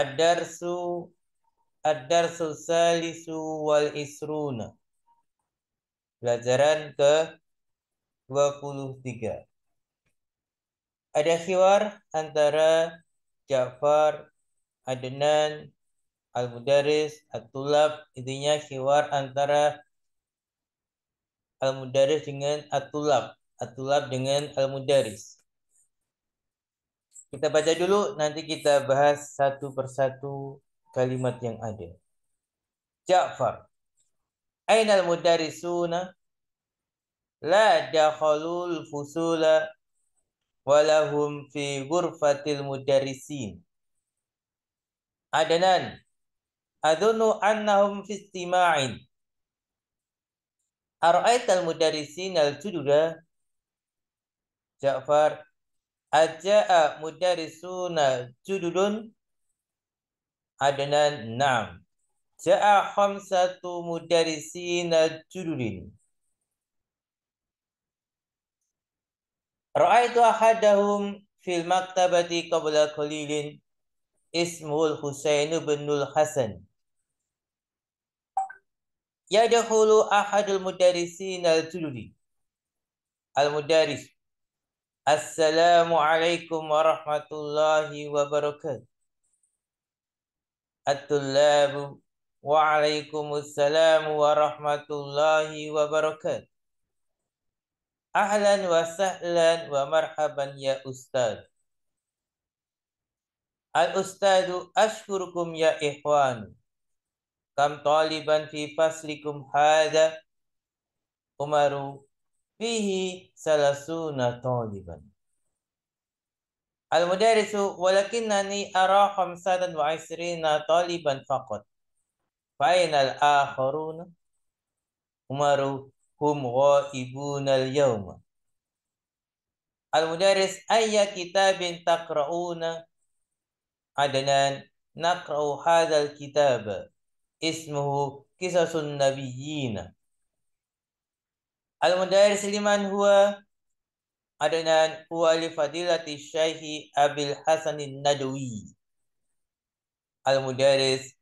Ad-darsu Ad-darsu salisu wal isruna. Pelajaran ke 23. Ada khiwar antara Ja'far, Adnan, Al-Mudaris, At-Tulab. Intinya khiwar antara Al-Mudaris dengan At-Tulab. At-Tulab dengan Al-Mudaris. Kita baca dulu, nanti kita bahas satu persatu kalimat yang ada. Ja'far. Ainal mudarisuna la dakhalul fusula walahum fi gurfatil mudarisin. Adanan. Adunu annahum fi istima'in. Ara'aital mudarisin al Ja'far. Ja'far Aja'a mudarisuna judulun Adnan enam. Ja'a khamsatu mudarisina judulin. Ra'aitu ahadahum fil maktabati qabla qalilin ismul Husain bin Hasan. Yadkhulu ahadul mudarrisin al-juduli. Al-mudarris Assalamualaikum warahmatullahi wabarakatuh. At-tullabu wa alaikumussalam warahmatullahi wabarakatuh. Ahlan wa sahlan wa marhaban ya ustaz. Al-ustadu ashkurukum ya ikhwan. Kam taliban fi faslikum hada. Umaru fihi salasuna taliban. Al-Mudarisu walakinnani ara khamsatan wa isrina taliban faqat. Fainal akharuna umaru hum ghaibuna al-yawma. Al-Mudaris ayya kitabin taqra'una Adnan naqra'u hadzal kitab ismuhu kisasun nabiyyina Al-Mudaris liman huwa Adnan huwa li fadilati syaihi Abil Hasanin Nadwi. Al-Mudaris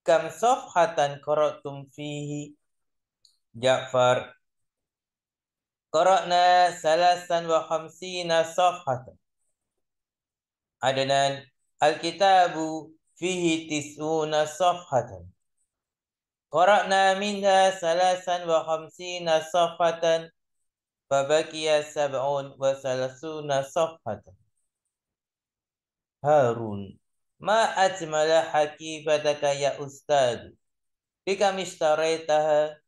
Kam sofhatan korotum fihi Ja'far Korokna salasan wa khamsina sofhatan Adnan Alkitabu kitabu fihi tisuna sofhatan Qara'na minha salasan wa khamsina safhatan Fabakiya sab'un wa salasuna safhatan Harun Ma ajmala hakibataka ya ustad Bikam ishtaretaha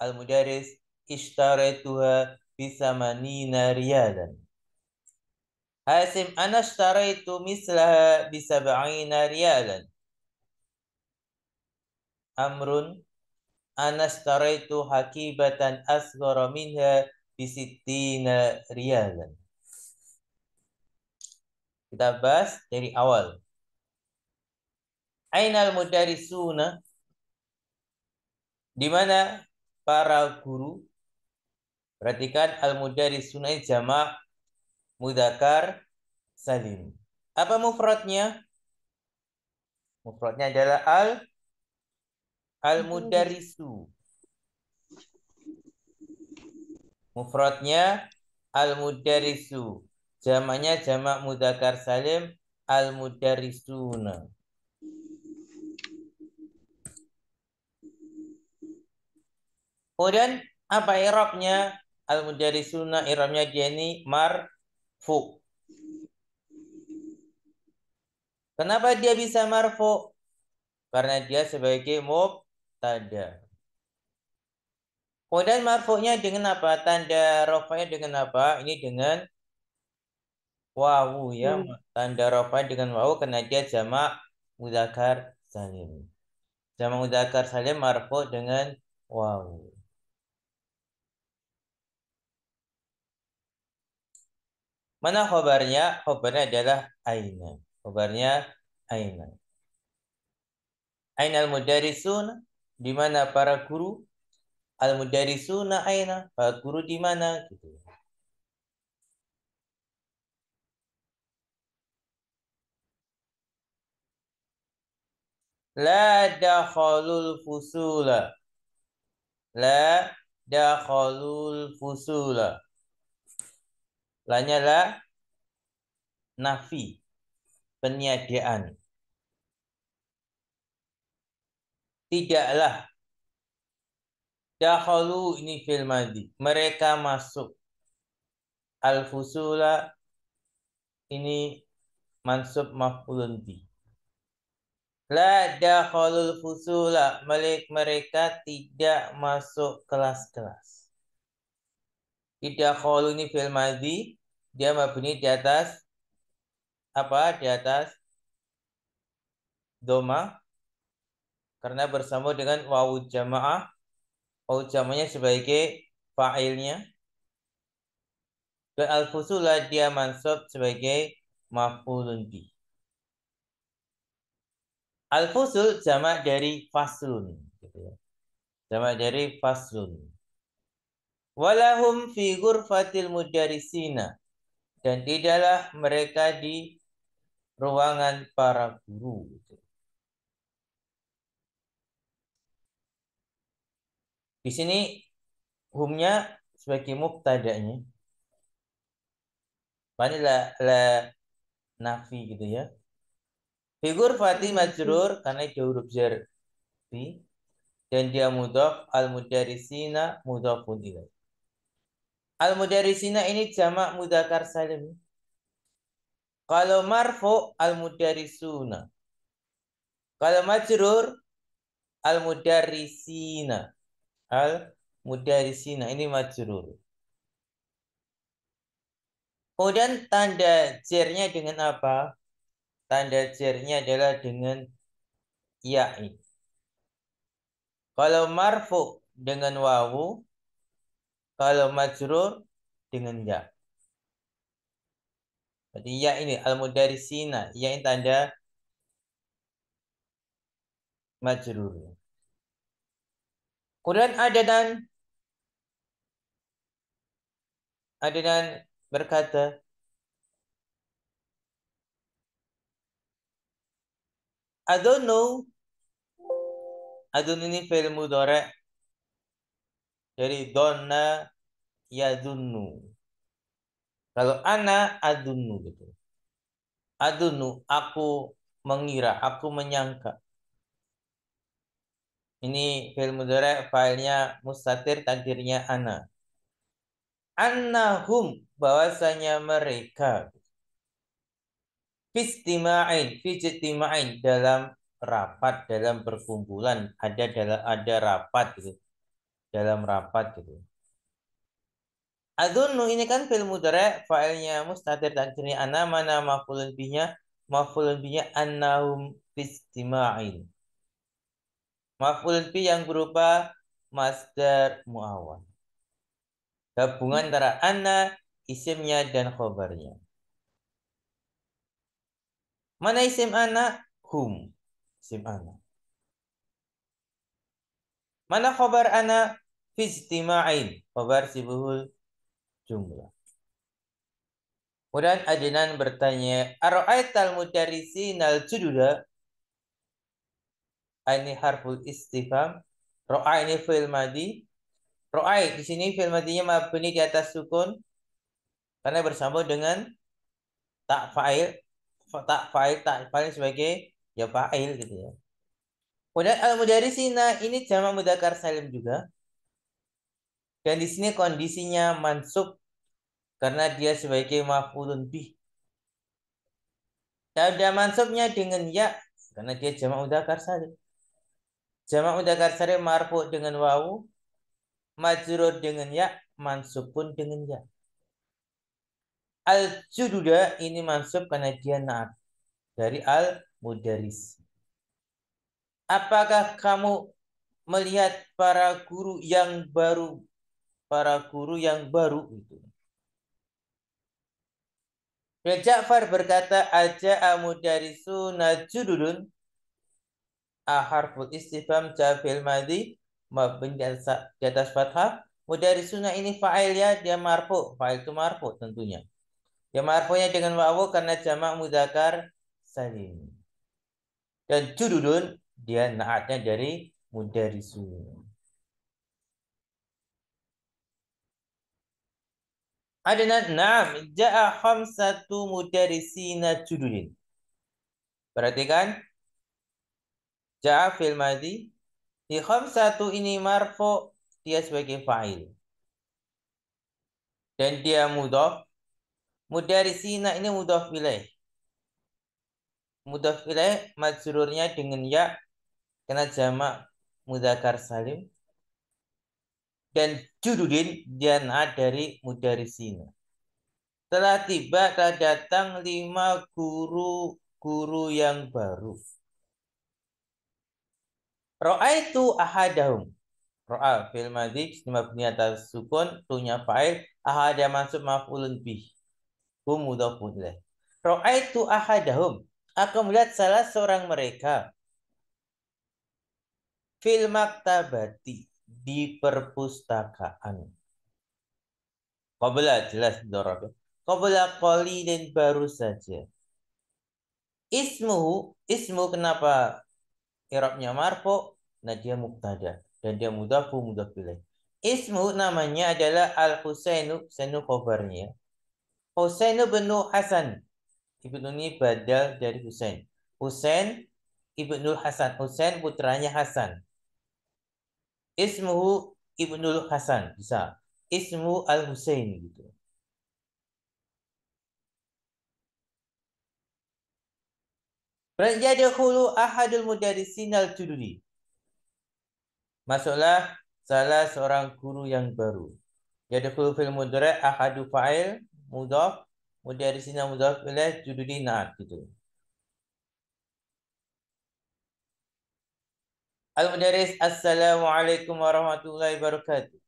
Al-Mudaris ishtaretuha bisamanina riyalan Hasim anashtaraitu mislaha bisab'ina riyalan amrun anastaraitu hakibatan asghara minha sittina riyalan. Kita bahas dari awal. Ainal mudarrisuna di mana para guru perhatikan al mudarrisuna jamak mudakar salim. Apa mufradnya? Mufradnya adalah al Al-mudarisu. Mufradnya al-mudarisu. Jamaknya jamak mudakar salim al-mudarisuna. Kemudian apa irobnya? Al-mudarisuna irobnya dia ini marfu. Kenapa dia bisa marfu? Karena dia sebagai mub tanda. Kemudian marfuknya dengan apa? Tanda rofanya dengan apa? Ini dengan wawu ya. Hmm. Tanda rofanya dengan wawu karena dia jamak mudakar salim. Jamak mudakar salim marfuk dengan wawu. Mana khobarnya? Khobarnya adalah aina. Khobarnya aina. Aina al-mudarisun di mana para guru al mudarisuna aina para guru di mana gitu la dakhalul fusula la dakhalul fusula lanya nafi peniadaan tidaklah dahulu ini fil madi mereka masuk al fusula ini mansub maf'ulun bi la dakhalul fusula mereka tidak masuk kelas-kelas tidak dakhalu ini fil madi dia mabuni di atas apa di atas doma karena bersama dengan wawu jamaah wawu jamaahnya sebagai fa'ilnya dan al-fusula dia mansub sebagai maf'ulun bi al-fusul jamaah dari faslun gitu ya. jamak dari faslun walahum fi ghurfatil mudarrisina dan tidaklah mereka di ruangan para guru Di sini humnya sebagai mubtada'nya. Bani la, la nafi gitu ya. Figur fati majrur karena itu huruf jar. Dan dia mudhaf al mudarisina mudhafun ilaih. Al mudarisina ini jamak mudakar salim. Kalau marfu al mudarisuna. Kalau majrur al mudarisina al mudarisina ini majrur. Kemudian tanda jernya dengan apa? Tanda jernya adalah dengan ya'i. Kalau marfu dengan wawu, kalau majrur dengan ya. Jadi ya ini al-mudarisina, ya ini tanda majrur. Kemudian ada dan berkata, Adonu Adonu ini fail mudhari dari donna ya dunnu Kalau ana adunnu gitu. Adunnu aku mengira, aku menyangka. Ini fil mudhari failnya mustatir takdirnya ana. Annahum bahwasanya mereka fistimain fijtimain dalam rapat dalam perkumpulan ada dalam ada rapat gitu dalam rapat gitu Adunnu ini kan fil mudhari fa'ilnya mustatir takdirnya ana mana maf'ulun bihnya maf'ulun bihnya annahum fistimain maf'ul fi yang berupa masdar muawal. Gabungan antara anna, isimnya dan khobarnya. Mana isim anak? Hum. Isim anak. Mana khobar anak? Fiztima'in. Khobar sibuhul jumlah. Kemudian Adinan bertanya, Aro'aital mudarisi nal jududa? ini harful istifam. ro'a ini fi'il madi ro'a di sini fi'il madinya mabni di atas sukun karena bersambung dengan tak fa'il tak fa'il tak fa'il sebagai ya fa'il gitu ya kemudian al mudarisina ini jamak mudakar salim juga dan di sini kondisinya mansub karena dia sebagai mafulun bih. dia mansubnya dengan ya karena dia jamak mudakar salim. Jamak mudzakkar sari marfu dengan wawu, majrur dengan ya, mansub pun dengan ya. Al jududa ini mansub karena dia naat dari al mudaris. Apakah kamu melihat para guru yang baru para guru yang baru itu. Ya Ja'far berkata aja mudarisu najududun A harful istifham jafil madi mabni di atas fathah. sunnah ini ya dia marfu. Fa'il itu marfu tentunya. Dia marfunya dengan wawu karena jamak mudakar salim. Dan jududun dia naatnya dari mudarisun. Adna enam ja'a khamsatu mudarisina jududin. Perhatikan Ja'a fil madhi. Di khamsatu ini marfu dia sebagai fa'il. Dan dia mudari Mudarisina ini mudof ilaih. Mudof ilaih Majururnya dengan ya kena jamak mudakar salim. Dan jududin dia naat dari mudarisina. Telah tiba, telah datang lima guru-guru yang baru. Ra'aitu ahadahum. Ra'a fil madhi mabni atas sukun tunya fa'il masuk maaf maf'ulun bih. Hum mudhafun ilaih. Ra'aitu ahadahum. Aku melihat salah seorang mereka. Fil maktabati di perpustakaan. kau Qabla jelas dorob. Ya. Qabla dan baru saja. ismu ismu kenapa Irobnya marpo Nah dia mubtada dan dia mudafu mudhaf pilih. Ismu namanya adalah Al-Husainu, Husainu khobarnya. Ya. Husainu benu Hasan. Ibnu ini badal dari Husain. Husain Ibnu Hasan. Husain putranya Hasan. Ismu Ibnu Hasan. Bisa. Ismu Al-Husain gitu. Rajadahulu ahadul mudarisin al-tuduri. Masuklah salah seorang guru yang baru. Yadkhulu fil mudhari' ahadu fa'il mudhaf Mudah di sini mudhaf ilaih di na'at gitu. Al-Mudaris Assalamualaikum warahmatullahi wabarakatuh.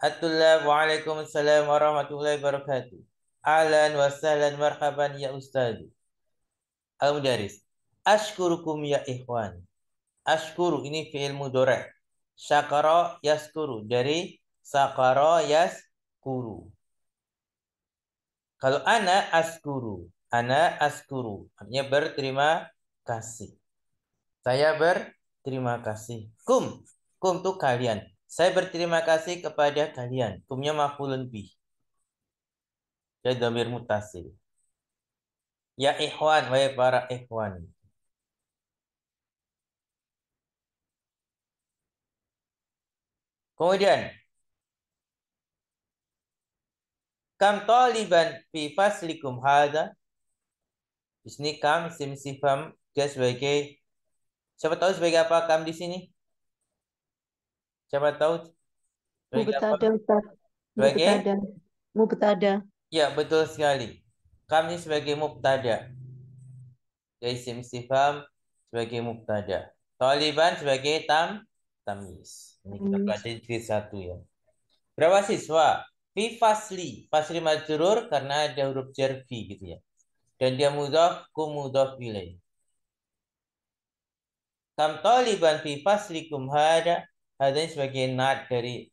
At-tullab Waalaikumsalam warahmatullahi wabarakatuh. Alan wa sahlan marhaban ya ustadz. Al-Mudaris Ashkurukum ya ikhwan. Ashkuru ini fi'il mudhari' syakara yaskuru dari sakara yaskuru kalau ana askuru ana askuru artinya berterima kasih saya berterima kasih kum kum tuh kalian saya berterima kasih kepada kalian kumnya mafulun lebih. Ya damir mutasil ya ikhwan wa para ikhwan Kemudian kam taliban fi faslikum hadza di sini kam sim sifam dia sebagai siapa tahu sebagai apa kam di sini siapa tahu sebagai mubtada Ustaz sebagai mubtada ya betul sekali kam ini sebagai mubtada jadi sim sifam sebagai mubtada taliban sebagai tam tamis ini kita hmm. pelajari satu ya. Berapa siswa? Fi fasli. Fasli majurur karena ada huruf jervi gitu ya. Dan dia mudah, ku mudhaf ilaih. Kam taliban fi faslikum hada. Hada ini sebagai nad dari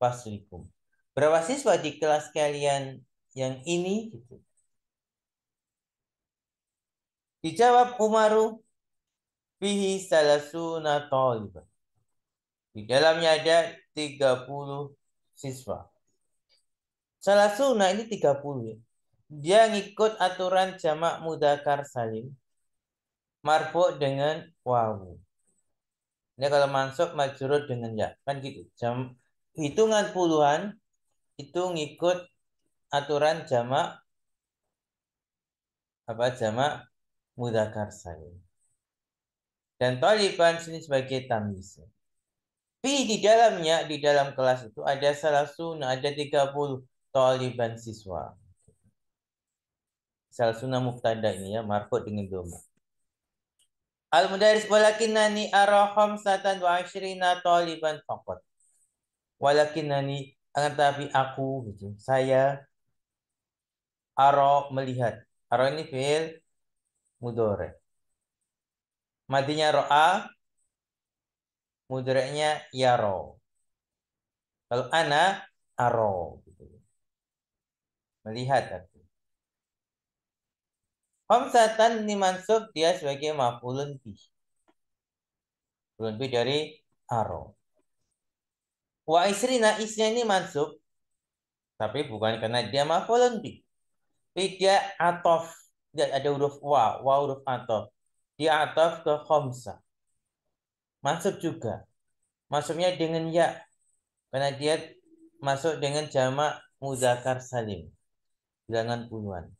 faslikum. Berapa siswa di kelas kalian yang ini? Gitu. Dijawab Umaru. Fihi salasuna toliban. Di dalamnya ada 30 siswa. Salah sunnah ini 30 ya. Dia ngikut aturan jamak mudakar salim. Marfu dengan wawu. Ini kalau masuk majurut dengan ya. Kan gitu. Jam, hitungan puluhan itu ngikut aturan jamak apa jama' mudakar salim. Dan taliban sini sebagai tamisnya. Tapi di dalamnya, di dalam kelas itu ada salah salasuna, ada 30 taliban siswa. Salasuna muftada ini ya, markut dengan doma. Al mudaris walakinani arahom satan wa ashrina taliban nani Walakinani tapi aku gitu. Saya aro melihat. aro ini fi'il mudore. Matinya ro'a mudreknya yaro. Kalau ana aro. Gitu. Melihat. ini dimansub dia sebagai mafulun bi. Mafulun dari aro. Wa isrina isnya ini mansub. Tapi bukan karena dia mafulun bi. Tapi dia atof. Dia ada huruf wa. Wa huruf atof. Dia atof ke khomsah masuk juga. Masuknya dengan ya karena dia masuk dengan jamak muzakar salim. Bilangan puluhan.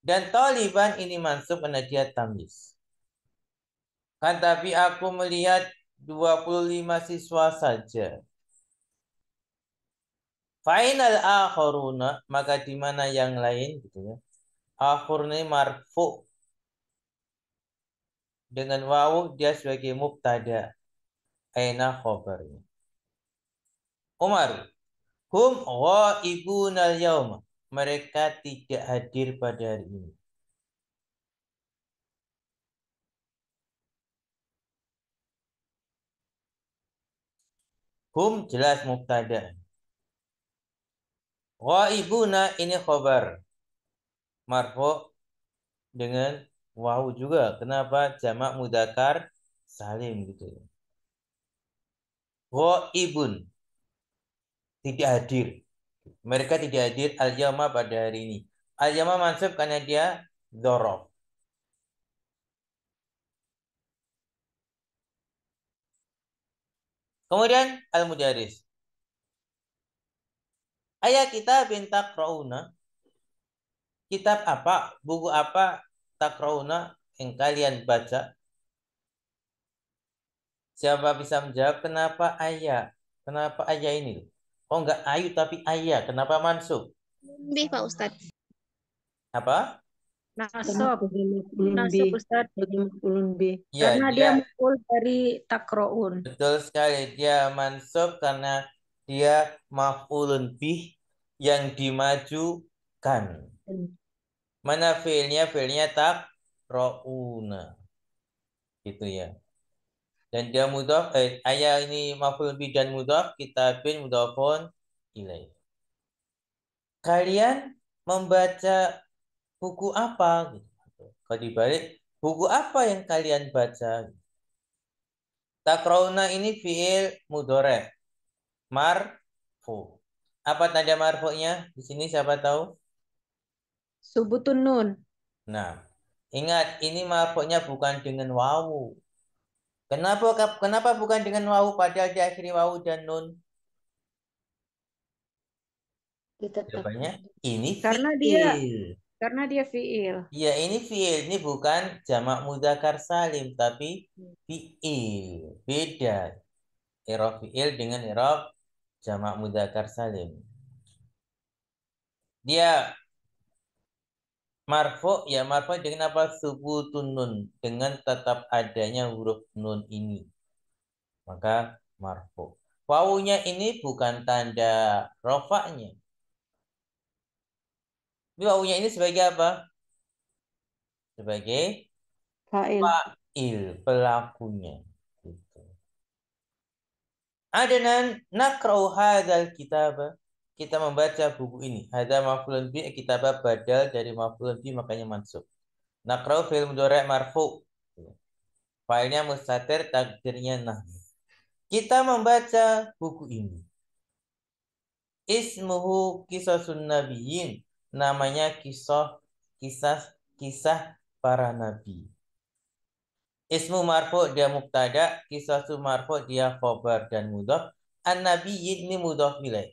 Dan Taliban ini masuk karena dia tamis. Kan tapi aku melihat 25 siswa saja. Final akhuruna, maka di mana yang lain gitu ya. marfu dengan wawu dia sebagai mubtada. Aina khobarnya. Umar. Hum wa al-yawma. Mereka tidak hadir pada hari ini. Hum jelas mubtada. Ghaibuna ini khobar. marfo dengan wow juga. Kenapa jamak mudakar salim gitu? ibun tidak hadir. Mereka tidak hadir al jama pada hari ini. Al jama mansub karena dia dorok Kemudian al mudaris. Ayah kita bintak rauna. Kitab apa? Buku apa takrauna yang kalian baca? Siapa bisa menjawab kenapa ayah? Kenapa ayah ini? Oh enggak ayu tapi ayah. Kenapa mansuk? Di Pak Ustad. Apa? Nasab. Nasab Ustaz. Ya, karena dia, dia mukul dari takroun. Betul sekali. Dia mansuk karena dia maf'ulun lebih yang dimajukan. Hmm. Mana fiilnya? Fiilnya tak rouna. Gitu ya. Dan dia mudaf, eh, ayah ini maful bi dan mudaf, mudah mudafun ilaih. Kalian membaca buku apa? Kalau dibalik, buku apa yang kalian baca? Takrauna ini fiil mudore. Marfu. Apa tanda marfu'nya? Di sini siapa tahu? Subutun nun. Nah, ingat ini mafoknya bukan dengan wawu. Kenapa kenapa bukan dengan wawu padahal diakhiri wawu dan nun? Jawabannya ini karena dia karena dia fiil. Iya, ini fiil. Ini bukan jamak mudzakkar salim tapi fiil. Beda. Irof fiil dengan irof jamak mudzakkar salim. Dia Marfo ya marfo dengan apa subutun nun dengan tetap adanya huruf nun ini. Maka marfo. Wawunya ini bukan tanda rofaknya. Tapi wawunya ini sebagai apa? Sebagai fa'il, fa'il pelakunya. Gitu. Ada nan nakrau hadzal kita membaca buku ini. Ada mafulun bi kitab badal dari mafulun bi makanya mansub. Nakrau fil mudhari' marfu. Failnya mustatir, takdirnya nahwi. Kita membaca buku ini. Ismuhu kisah nabiyyin. Namanya kisah kisah kisah para nabi. Ismu marfu dia mubtada, kisah marfu dia khobar dan mudah, An-nabiyyin ini mudah ilaih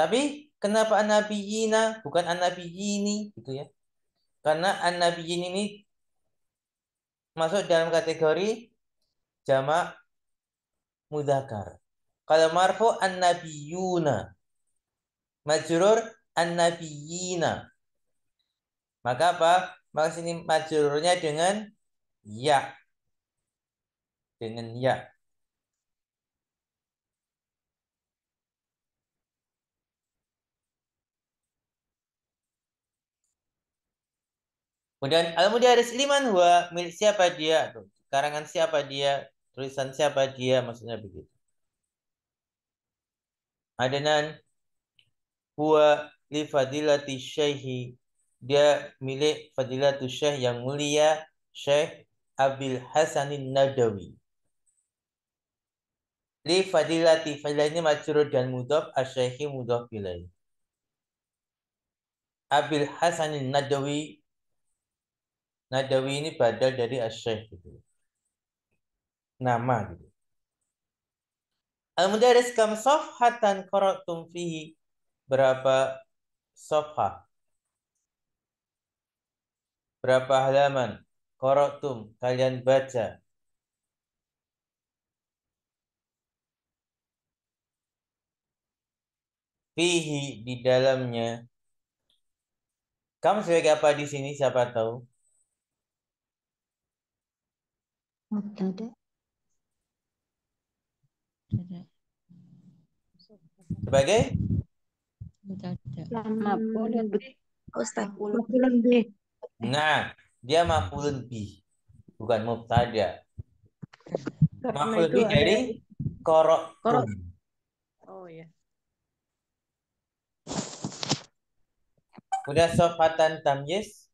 tapi kenapa anabiyina bukan anabiyini gitu ya? Karena anabiyin ini masuk dalam kategori jamak mudakar. Kalau marfu annabiyuna. Majrur annabiyina. Maka apa? Maka sini majrurnya dengan ya. Dengan ya. Kemudian Al-Mudaris liman huwa milik siapa dia? Karangan siapa dia? Tulisan siapa dia? Maksudnya begitu. Adanan huwa li fadilati syaihi. Dia milik fadilatu syekh yang mulia Syekh Abil Hasanin Nadawi. Li fadilati fadilah ini majrur dan mudhof asyaihi mudhof ilaih. Abil Hasanin Nadawi Nadawi ini badal dari asyik gitu. Nama gitu. Al-Mudaris kam sofhatan korotum fihi. Berapa sofha? Berapa halaman? Korotum, kalian baca. Fihi, di dalamnya. Kamu sebagai apa di sini? Siapa tahu? Ada. Ada. Sebagai? Mafulun hmm, bi. Ustaz. Mafulun bi. Nah, dia mafulun bi. Bukan mubtada. Mafulun bi dari korok. Korok. Oh ya. Udah sofatan tamyiz?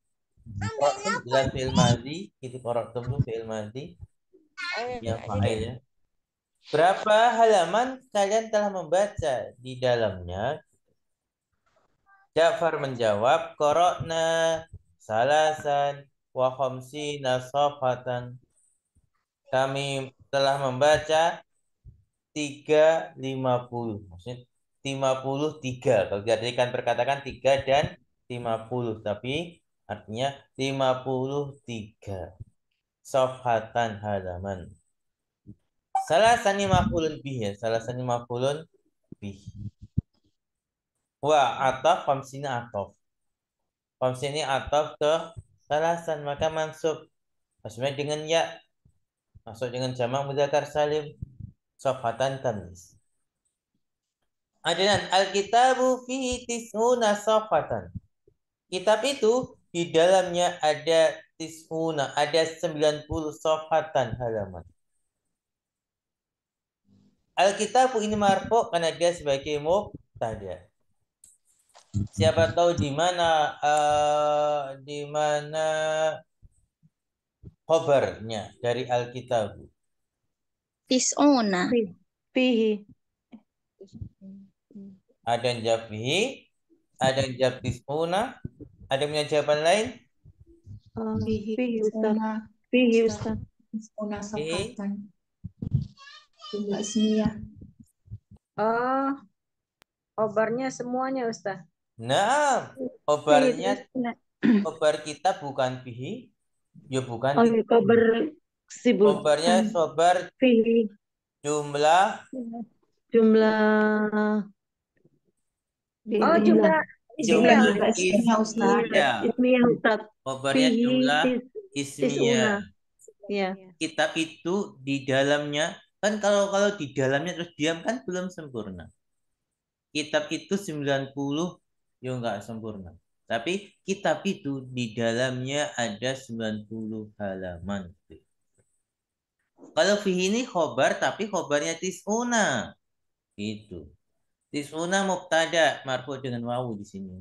Ambilnya jelas fi'il madhi, itu koraktum itu fi'il madhi. Oh, iya, ya fa'il iya, iya. ya. Berapa halaman kalian telah membaca di dalamnya? Ja'far menjawab, Korokna salasan wa khamsina safhatan. Kami telah membaca 350. Maksudnya 53. Kalau diartikan perkatakan 3 dan 50. Tapi Artinya 53 sofhatan halaman. sani makulun bih ya. salah sani makulun bih. Wa atau famsini ataf. Famsini atau ke salasan. Maka masuk Maksudnya dengan ya. masuk dengan jamak mudakar salim. Sofhatan tamis. Ajaran Alkitabu fihi tisuna sofatan. Kitab itu di dalamnya ada tisuna, ada 90 sofatan halaman. Alkitab ini marfo karena dia sebagai muktada. Siapa tahu di mana uh, di mana covernya dari Alkitab? Tisuna. Pihi. Ada yang jawab ada yang jawab tisuna, ada punya jawaban lain? Fihi Ustaz. Fihi Ustaz. Jumlah Oh, obarnya semuanya Ustaz. Nah, obarnya iya, iya. obar kita bukan fihi, ya bukan. Oh, iya, obar sibuk. Obarnya sobar fihi. Jumlah jumlah Oh, jumlah Iya, jumlah ismiyah iya. Ustaz. jumlah ismiyah. Iya. Kitab itu di dalamnya kan kalau kalau di dalamnya terus diam kan belum sempurna. Kitab itu 90 ya enggak sempurna. Tapi kitab itu di dalamnya ada 90 halaman. Kalau fihi ini khobar tapi khobarnya tisuna. Itu. Tis'una mubtada marfu dengan wawu di sini.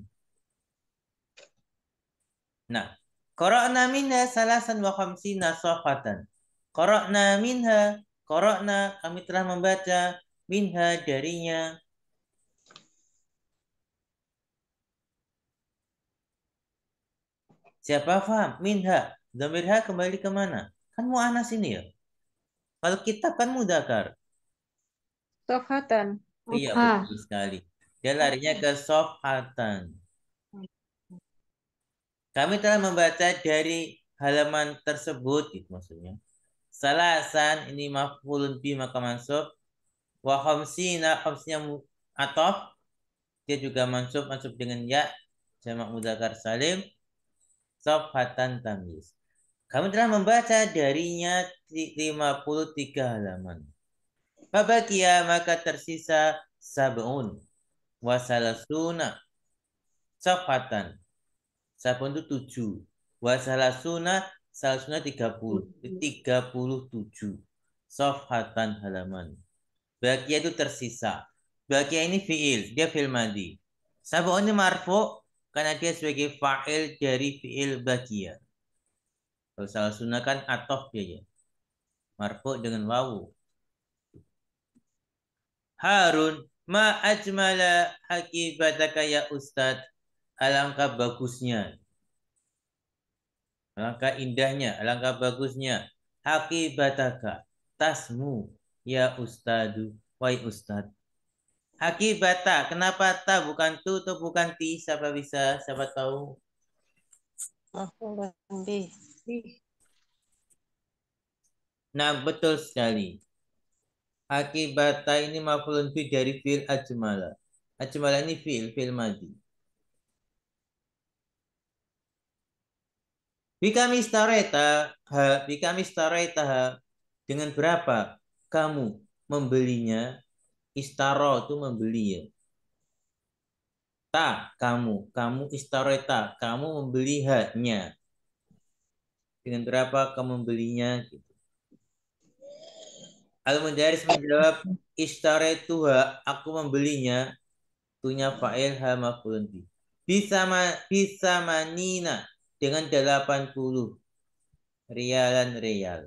Nah, qara'na minha salasan wa khamsina safatan. Qara'na minha, qara'na kami telah membaca minha darinya Siapa faham? Minha. Zamir kembali ke mana? Kan mu'anas ini ya. Kalau kitab kan mudakar. Sofatan. Iya, betul sekali. Dia larinya ke hatan. Kami telah membaca dari halaman tersebut, gitu maksudnya. Salasan ini mafulun bi maka mansub. Wa khamsina khamsina atof. Dia juga mansub, mansub dengan ya. Jamak mudzakkar salim. Sofatan tamyiz. Kami telah membaca darinya 53 halaman. Fabakia maka tersisa sab'un wasalasuna safatan. Sabun itu tujuh. Wasalasuna salasuna tiga puluh. Tiga puluh tujuh. Safatan halaman. Bakia itu tersisa. Bakia ini fiil. Dia fiil mandi. Sabun ini marfu karena dia sebagai fa'il dari fiil bakia. Kalau salasuna kan atof dia ya. Marfu dengan wawu Harun, ma ajmala akibataka ya Ustaz. Alangkah bagusnya. Alangkah indahnya, alangkah bagusnya. hakibataka tasmu ya Ustadu, wai Ustad. hakibata kenapa ta bukan tu atau bukan ti? Siapa bisa? Siapa tahu? Nah, betul sekali akibata ini mafulun fi dari fil ajmala. Ajmala ini fil, fil madi. Bika mistareta, ha, bika mistareta, ha, dengan berapa kamu membelinya? Istaro itu membeli ya. Ta, kamu, kamu istareta, kamu membeli haknya. Dengan berapa kamu membelinya? Gitu. Al Mudaris menjawab Tuha aku membelinya tunya fa'il ha maf'ulun bi. Bisa ma, bisa manina dengan 80 rialan rial.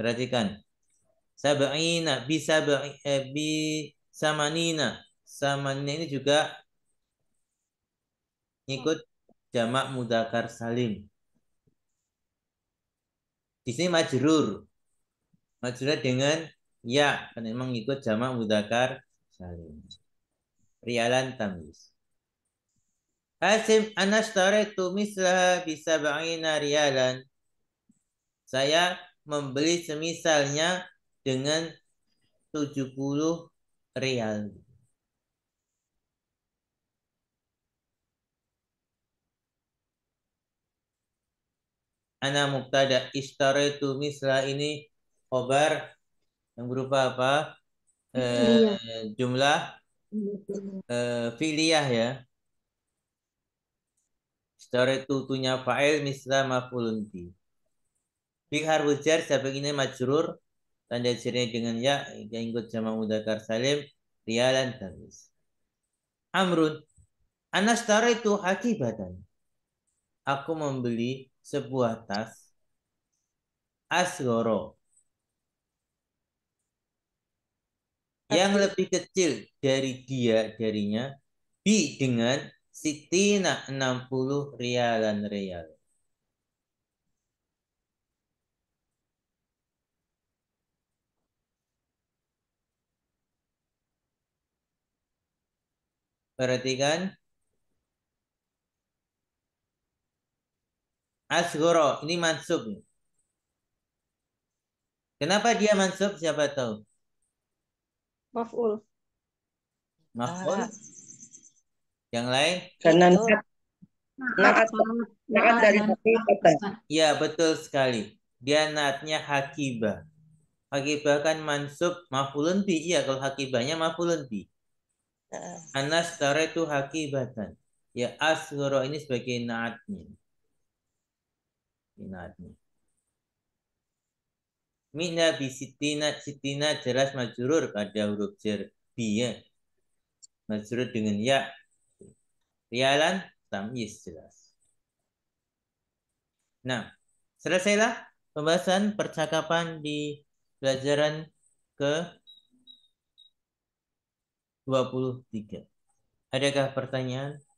Perhatikan. Sab'ina bisa bi eh, samanina. Samanina ini juga ikut jamak mudakar salim. Di sini majrur. majrur dengan ya karena memang ikut jamak mudzakkar salim. Rialan tamis. Hasim anashtaritu mislaha bisab'ina rialan. Saya membeli semisalnya dengan 70 rial. ana mubtada itu misla ini khobar yang berupa apa e, jumlah e, filiyah ya itu tunya fa'il misla maf'ulun bi. Fi harfu jar ini majrur tanda sirnya dengan ya yang ikut sama mudakar salim rialan terus. Amrun Anastara itu hakibatan. Aku membeli sebuah tas asgoro yang lebih kecil dari dia darinya bi dengan sitina 60 rialan real. Perhatikan Asgoro. Ini mansub. Kenapa dia mansub? Siapa tahu? Maf'ul. Maf'ul? Ah. Yang lain? Karena naat, naat dari hakibah. Ya, betul sekali. Dia naatnya hakibah. Hakibah kan mansub maf'ulun bi. Iya, kalau hakibahnya maf'ulun bi. Ah. Anas tare itu hakibatan. Ya asghoro ini sebagai naatnya. Sinatnya. Mina bisitina sitina jelas majurur pada huruf jer ya. Majurur dengan ya. Rialan tamis jelas. Nah, selesailah pembahasan percakapan di pelajaran ke 23. Adakah pertanyaan?